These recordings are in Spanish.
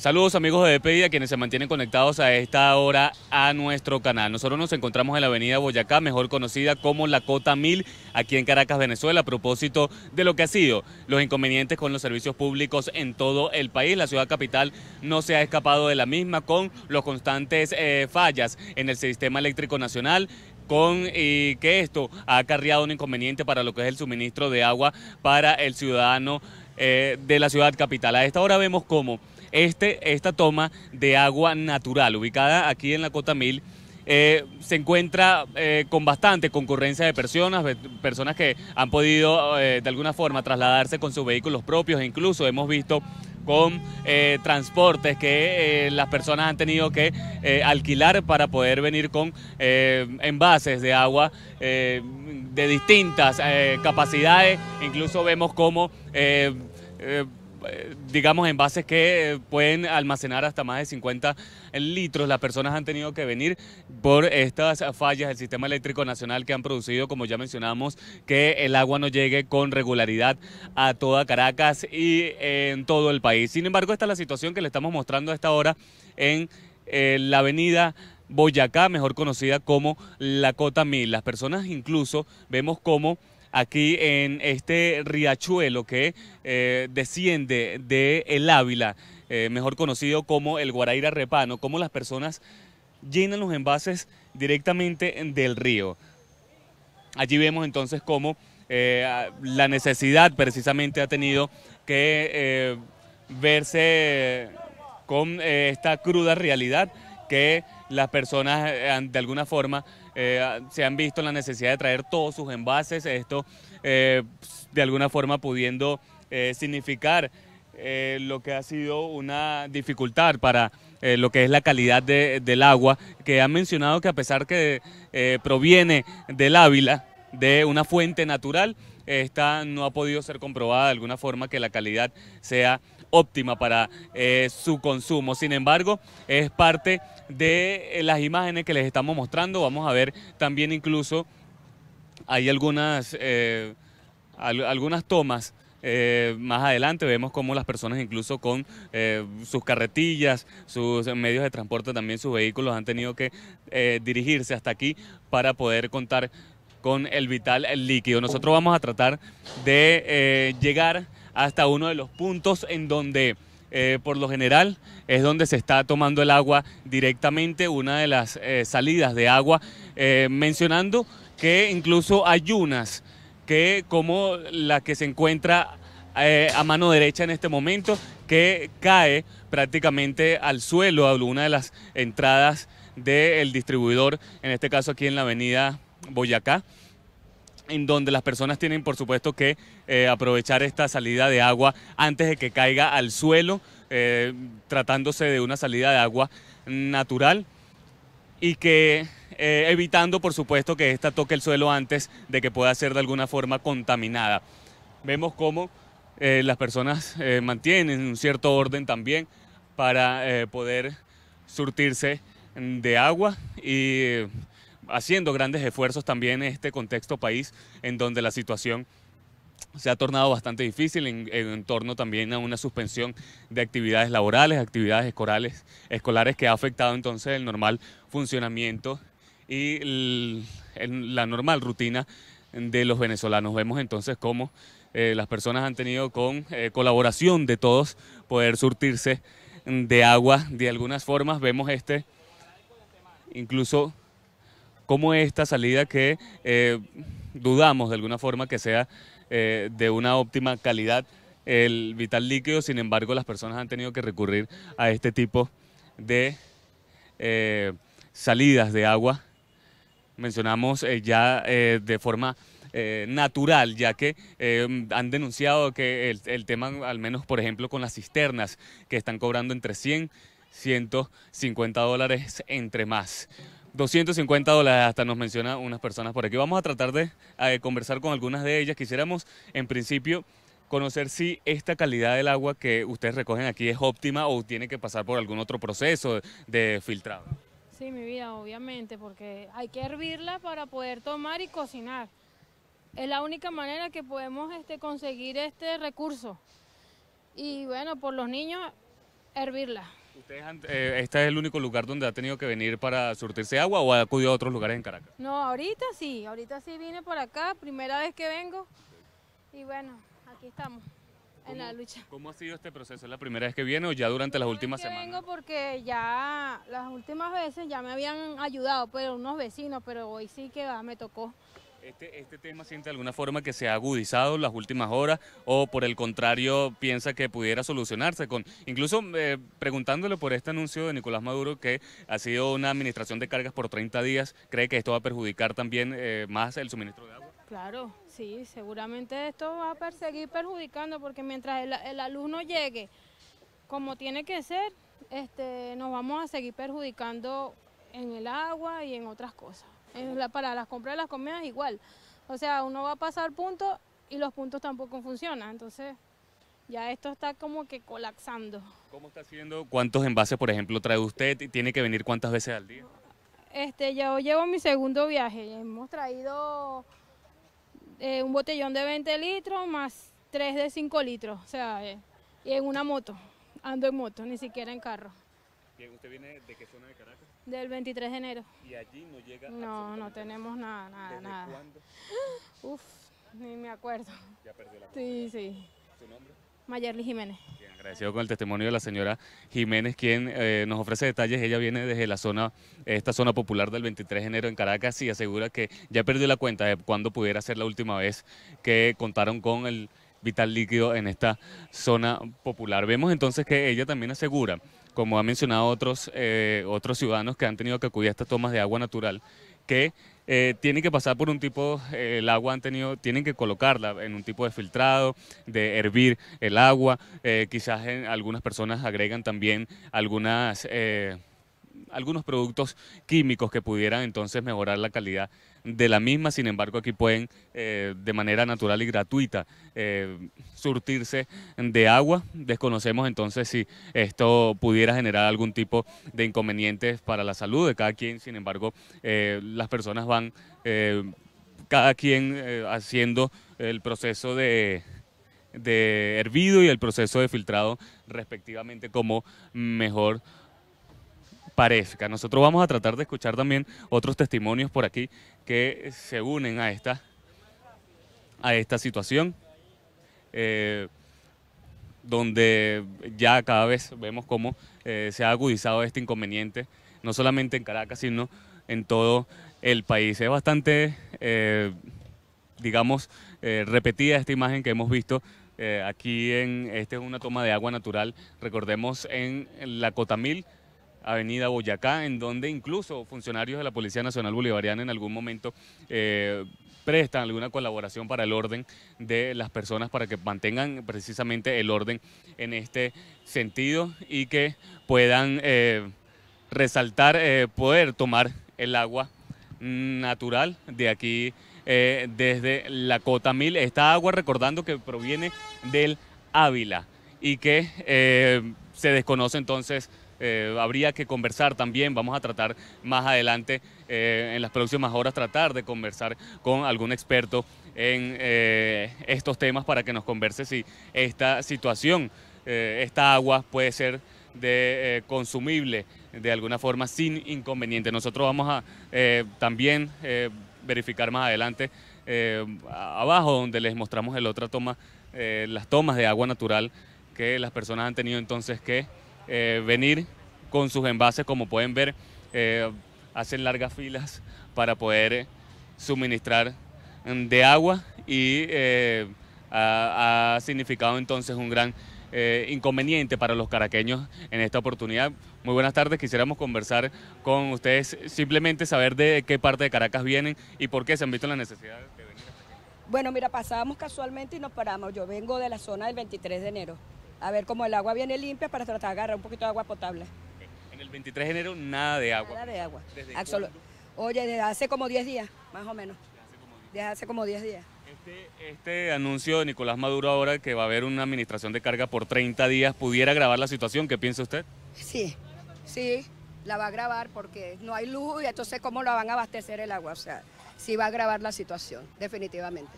Saludos amigos de Despedida, quienes se mantienen conectados a esta hora a nuestro canal. Nosotros nos encontramos en la avenida Boyacá, mejor conocida como la Cota 1000, aquí en Caracas, Venezuela, a propósito de lo que ha sido los inconvenientes con los servicios públicos en todo el país. La ciudad capital no se ha escapado de la misma con los constantes eh, fallas en el sistema eléctrico nacional, con y que esto ha acarreado un inconveniente para lo que es el suministro de agua para el ciudadano eh, de la ciudad capital. A esta hora vemos cómo este, esta toma de agua natural, ubicada aquí en la Cota Mil. Eh, se encuentra eh, con bastante concurrencia de personas, personas que han podido eh, de alguna forma trasladarse con sus vehículos propios, incluso hemos visto con transportes que las personas han tenido que alquilar para poder venir con envases de agua de distintas capacidades, incluso vemos como eh, digamos, envases que eh, pueden almacenar hasta más de 50 litros. Las personas han tenido que venir por estas fallas del sistema eléctrico nacional que han producido, como ya mencionamos, que el agua no llegue con regularidad a toda Caracas y eh, en todo el país. Sin embargo, esta es la situación que le estamos mostrando a esta hora en la avenida Boyacá, mejor conocida como la Cota Mil. Las personas incluso vemos cómo aquí en este riachuelo que eh, desciende de El Ávila, eh, mejor conocido como el Guaraira Repano, como las personas llenan los envases directamente del río. Allí vemos entonces cómo eh, la necesidad precisamente ha tenido que verse con esta cruda realidad que las personas de alguna forma eh, se han visto la necesidad de traer todos sus envases, esto eh, de alguna forma pudiendo eh, significar lo que ha sido una dificultad para lo que es la calidad del agua, que han mencionado que a pesar que proviene del Ávila, de una fuente natural, esta no ha podido ser comprobada de alguna forma que la calidad sea óptima para su consumo. Sin embargo, es parte de eh, las imágenes que les estamos mostrando. Vamos a ver también incluso, hay algunas, eh, algunas tomas eh, más adelante vemos cómo las personas incluso con sus carretillas, sus medios de transporte, también sus vehículos han tenido que dirigirse hasta aquí para poder contar con el vital líquido. Nosotros vamos a tratar de llegar hasta uno de los puntos en donde eh, por lo general es donde se está tomando el agua directamente, una de las eh, salidas de agua, eh, mencionando que incluso hay unas que como la que se encuentra a mano derecha en este momento, que cae prácticamente al suelo, a una de las entradas del distribuidor, en este caso aquí en la avenida Boyacá en donde las personas tienen por supuesto que eh, aprovechar esta salida de agua antes de que caiga al suelo, eh, tratándose de una salida de agua natural y que eh, evitando por supuesto que ésta toque el suelo antes de que pueda ser de alguna forma contaminada. Vemos cómo las personas mantienen un cierto orden también para poder surtirse de agua y haciendo grandes esfuerzos también en este contexto país en donde la situación se ha tornado bastante difícil en, torno también a una suspensión de actividades laborales, actividades escolares, escolares que ha afectado entonces el normal funcionamiento y la normal rutina de los venezolanos. Vemos entonces cómo eh, las personas han tenido con eh, colaboración de todos poder surtirse de agua de algunas formas. Vemos este incluso cómo esta salida que eh, dudamos de alguna forma que sea eh, de una óptima calidad el vital líquido, sin embargo las personas han tenido que recurrir a este tipo de eh, salidas de agua, mencionamos ya de forma natural, ya que han denunciado que el, el, tema, al menos por ejemplo con las cisternas, que están cobrando entre 100, 150 dólares entre más. 250 dólares, hasta nos menciona unas personas por aquí. Vamos a tratar de conversar con algunas de ellas. Quisiéramos, en principio, conocer si esta calidad del agua que ustedes recogen aquí es óptima o tiene que pasar por algún otro proceso de filtrado. Sí, mi vida, obviamente, porque hay que hervirla para poder tomar y cocinar. Es la única manera que podemos este, conseguir este recurso. Y bueno, por los niños, hervirla. Eh, este es el único lugar donde ha tenido que venir para surtirse agua o ha acudido a otros lugares en Caracas? No, ahorita sí, ahorita sí vine por acá, primera vez que vengo y bueno, aquí estamos. En la lucha. ¿Cómo ha sido este proceso? ¿Es la primera vez que viene o ya durante las últimas semanas? Vengo porque ya las últimas veces ya me habían ayudado, pero pues, unos vecinos, pero hoy sí que me tocó. ¿Este, este, tema siente de alguna forma que se ha agudizado en las últimas horas o por el contrario piensa que pudiera solucionarse? con Incluso eh, preguntándole por este anuncio de Nicolás Maduro que ha sido una administración de cargas por 30 días, ¿cree que esto va a perjudicar también eh, más el suministro de agua? Claro, sí, seguramente esto va a seguir perjudicando porque mientras el, el alumno llegue como tiene que ser, este, nos vamos a seguir perjudicando en el agua y en otras cosas para las compras de las comidas igual. O sea, uno va a pasar puntos y los puntos tampoco funcionan. Entonces, ya esto está como que colapsando. ¿Cómo está haciendo? ¿Cuántos envases, por ejemplo, trae usted? ¿Tiene que venir cuántas veces al día? Este, yo llevo mi segundo viaje. Hemos traído eh, un botellón de 20 litros más tres de 5 litros. O sea, eh, y en una moto. Ando en moto, ni siquiera en carro. ¿usted viene de qué zona de Caracas? Del 23 de enero. ¿Y allí no llega? No, no tenemos nada, nada, nada. Uf, ni me acuerdo. Ya perdió la Sí, sí. ¿Su nombre? Mayerly Jiménez. Bien, agradecido con el testimonio de la señora Jiménez, quien eh, nos ofrece detalles. Ella viene desde la zona, esta zona popular del 23 de enero en Caracas y asegura que ya perdió la cuenta de cuándo pudiera ser la última vez que contaron con el vital líquido en esta zona popular. Vemos entonces que ella también asegura, como ha mencionado otros, eh, otros ciudadanos que han tenido que acudir a estas tomas de agua natural, que eh, tienen que pasar por un tipo, eh, el agua han tenido, tienen que colocarla en un tipo de filtrado, de hervir el agua, quizás en, algunas personas agregan también algunas algunos productos químicos que pudieran entonces mejorar la calidad de la misma, sin embargo aquí pueden eh, de manera natural y gratuita eh, surtirse de agua. Desconocemos entonces si esto pudiera generar algún tipo de inconvenientes para la salud de cada quien, sin embargo eh, las personas van cada quien haciendo el proceso de, de hervido y el proceso de filtrado respectivamente como mejor parezca. Nosotros vamos a tratar de escuchar también otros testimonios por aquí que se unen a esta, a esta situación, eh, donde ya cada vez vemos cómo eh, se ha agudizado este inconveniente, no solamente en Caracas, sino en todo el país. Es bastante, eh, digamos, repetida esta imagen que hemos visto aquí en, esta es una toma de agua natural, recordemos en la Cotamil, Avenida Boyacá, en donde incluso funcionarios de la Policía Nacional Bolivariana en algún momento eh, prestan alguna colaboración para el orden de las personas para que mantengan precisamente el orden en este sentido y que puedan eh, resaltar, eh, poder tomar el agua natural de aquí desde la Cota Mil. Esta agua, recordando que proviene del Ávila y que se desconoce entonces eh, habría que conversar también, vamos a tratar más adelante, eh, en las próximas horas, tratar de conversar con algún experto en eh, estos temas para que nos converse si esta situación, esta agua puede ser de consumible de alguna forma sin inconveniente. Nosotros vamos a también verificar más adelante abajo donde les mostramos el otra toma, las tomas de agua natural que las personas han tenido entonces que eh, venir con sus envases, como pueden ver, eh, hacen largas filas para poder suministrar mm, de agua y eh, ha, significado entonces un gran inconveniente para los caraqueños en esta oportunidad. Muy buenas tardes, quisiéramos conversar con ustedes, simplemente saber de qué parte de Caracas vienen y por qué se han visto la necesidad de venir. Bueno, mira, pasábamos casualmente y nos paramos. Yo vengo de la zona del 23 de enero a ver cómo el agua viene limpia para tratar de agarrar un poquito de agua potable. En el 23 de enero nada de agua. Nada de agua. Oye, desde hace como 10 días, más o menos. Desde hace como 10 días. Este, este, anuncio de Nicolás Maduro ahora que va a haber una administración de carga por 30 días, ¿pudiera agravar la situación? ¿Qué piensa usted? Sí, sí, la va a grabar porque no hay lujo y entonces cómo la van a abastecer el agua. O sea, sí va a grabar la situación, definitivamente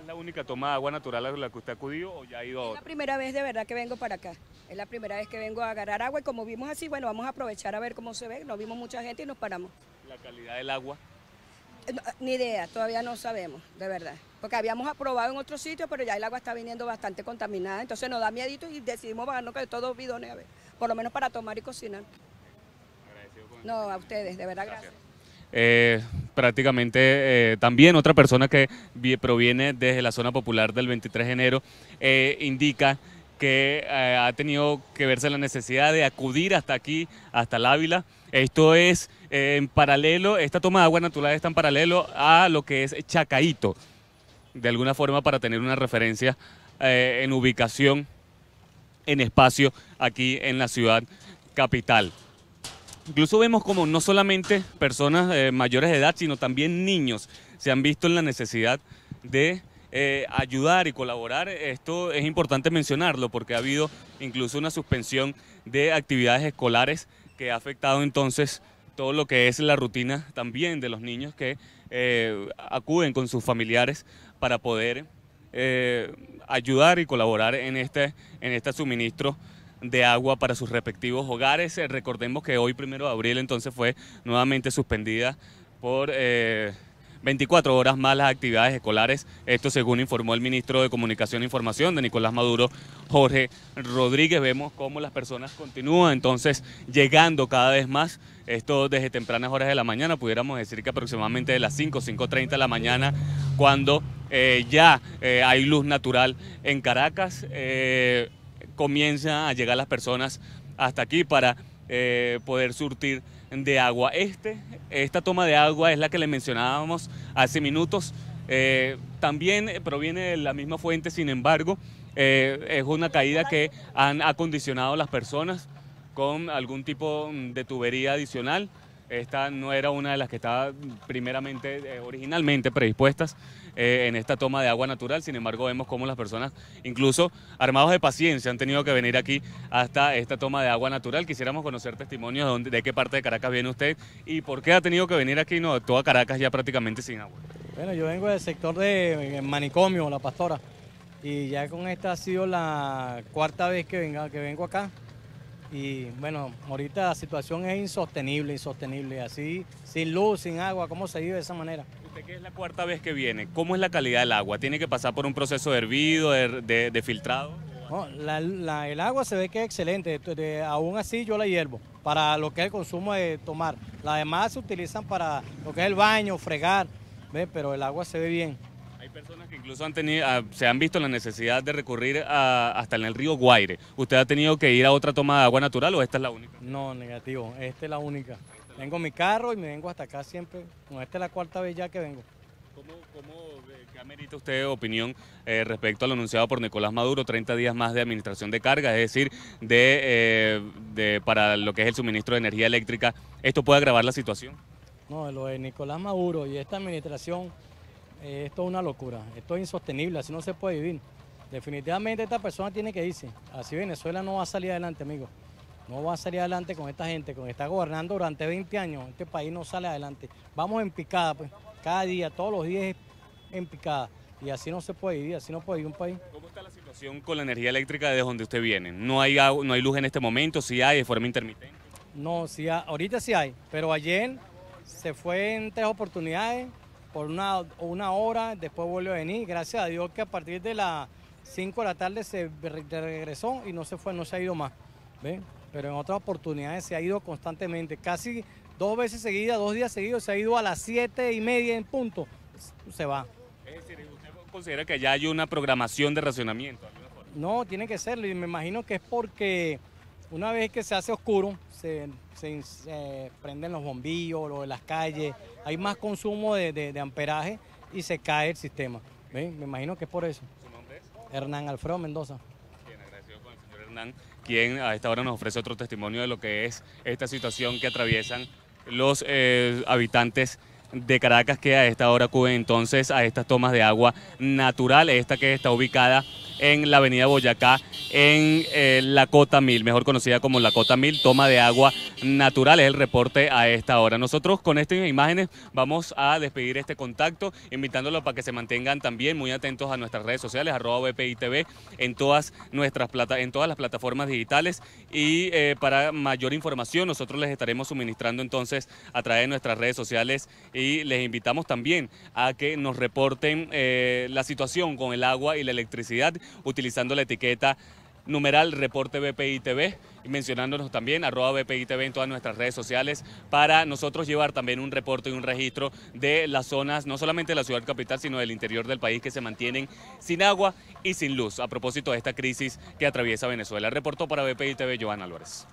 es la única toma de agua natural a la que usted ha acudido o ya ha ido Es la primera vez de verdad que vengo para acá. Es la primera vez que vengo a agarrar agua y como vimos así, bueno, vamos a aprovechar a ver cómo se ve. No vimos mucha gente y nos paramos. ¿La calidad del agua? ni idea, todavía no sabemos, de verdad. Porque habíamos aprobado en otro sitio, pero ya el agua está viniendo bastante contaminada, entonces nos da miedito y decidimos bajarnos con todo los bidones, a ver, por lo menos para tomar y cocinar. Agradecido con no, a ustedes, de verdad, gracias. Eh, prácticamente eh, también otra persona que proviene desde la zona popular del 23 de enero, eh, indica que ha tenido que verse la necesidad de acudir hasta aquí, hasta el Ávila. Esto es en paralelo, esta toma de agua natural está en paralelo a lo que es Chacaito, de alguna forma para tener una referencia en ubicación, en espacio aquí en la ciudad capital. Incluso vemos como no solamente personas eh, mayores de edad, sino también niños se han visto en la necesidad de eh, ayudar y colaborar. Esto es importante mencionarlo porque ha habido incluso una suspensión de actividades escolares que ha afectado entonces todo lo que es la rutina también de los niños que eh, acuden con sus familiares para poder ayudar y colaborar en este, en este suministro de agua para sus respectivos hogares. Eh, recordemos que hoy, primero de abril, entonces fue nuevamente suspendida por... 24 eh, horas más las actividades escolares. Esto según informó el ministro de Comunicación e Información de Nicolás Maduro, Jorge Rodríguez. Vemos cómo las personas continúan entonces llegando cada vez más. Esto desde tempranas horas de la mañana, pudiéramos decir que aproximadamente de las 5, 5.30 de la mañana, cuando eh, ya hay luz natural en Caracas comienza a llegar las personas hasta aquí para eh, poder surtir de agua. Este, esta toma de agua es la que le mencionábamos hace minutos. Eh, también proviene de la misma fuente, sin embargo, eh, es una caída que han acondicionado las personas con algún tipo de tubería adicional. Esta no era una de las que estaba primeramente, originalmente predispuestas eh, en esta toma de agua natural. Sin embargo, vemos cómo las personas, incluso armados de paciencia, han tenido que venir aquí hasta esta toma de agua natural. Quisiéramos conocer testimonios de, de qué parte de Caracas viene usted y por qué ha tenido que venir aquí, no, toda Caracas ya prácticamente sin agua. Bueno, yo vengo del sector de manicomio, La Pastora, y ya con esta ha sido la cuarta vez que, que vengo acá. Y bueno, ahorita la situación es insostenible, insostenible, así, sin luz, sin agua, ¿cómo se vive de esa manera? es la cuarta vez que viene, ¿cómo es la calidad del agua? ¿Tiene que pasar por un proceso de hervido, de, filtrado? el agua se ve que es excelente, aún así yo la hiervo para lo que es el consumo de tomar. La demás se utilizan para lo que es el baño, fregar, pero el agua se ve bien. Hay personas que incluso ah, se han visto la necesidad de recurrir hasta en el río Guaire. ¿Usted ha tenido que ir a otra toma de agua natural o esta es la única? No, negativo, esta es la única. Vengo mi carro y me vengo hasta acá siempre. esta es la cuarta vez ya que vengo. ¿Cómo, cómo eh, qué amerita usted opinión eh, respecto a lo anunciado por Nicolás Maduro, 30 días más de administración de carga, es decir, eh, de, para lo que es el suministro de energía eléctrica? ¿Esto puede agravar la situación? No, lo de Nicolás Maduro y esta administración, esto es una locura, esto es insostenible, así no se puede vivir. Definitivamente esta persona tiene que irse, así Venezuela no va a salir adelante, amigo. No va a salir adelante con esta gente, con está gobernando durante 20 años. Este país no sale adelante. Vamos en picada, pues. Cada día, todos los días en picada. Y así no se puede vivir, así no puede vivir un país. ¿Cómo está la situación con la energía eléctrica de donde usted viene? ¿No hay, no hay luz en este momento? ¿Sí hay de forma intermitente? No, ahorita sí hay, pero ayer se fue en tres oportunidades por una, una hora, después volvió a venir. Gracias a Dios que a partir de las 5 de la tarde se regresó y no se fue, no se ha ido más. ¿Ven? pero en otras oportunidades se ha ido constantemente, casi dos veces seguidas, dos días seguidos, se ha ido a las siete y media en punto, se va. Es decir, ¿usted considera que ya hay una programación de racionamiento? No, tiene que serlo, y me imagino que es porque una vez que se hace oscuro, se, prenden los bombillos, lo de las calles, hay más consumo de, amperaje y se cae el sistema. Me imagino que es por eso. ¿Su nombre es? Hernán Alfredo Mendoza. Quién quien a esta hora nos ofrece otro testimonio de lo que es esta situación que atraviesan los eh, habitantes de Caracas que a esta hora acuden entonces a estas tomas de agua natural, esta que está ubicada en la avenida Boyacá, en eh, la Cota Mil, mejor conocida como la Cota Mil, toma de agua natural es el reporte a esta hora. Nosotros con estas imágenes vamos a despedir este contacto, invitándolos para que se mantengan también muy atentos a nuestras redes sociales, arroba BPITV, en todas nuestras en todas las plataformas digitales. Y eh, para mayor información, nosotros les estaremos suministrando entonces a través de nuestras redes sociales y les invitamos también a que nos reporten eh, la situación con el agua y la electricidad utilizando la etiqueta numeral reporte BPI TV y mencionándonos también arroba BPI TV en todas nuestras redes sociales para nosotros llevar también un reporte y un registro de las zonas, no solamente de la ciudad capital, sino del interior del país que se mantienen sin agua y sin luz a propósito de esta crisis que atraviesa Venezuela. Reportó para BPI TV Joan Álvarez.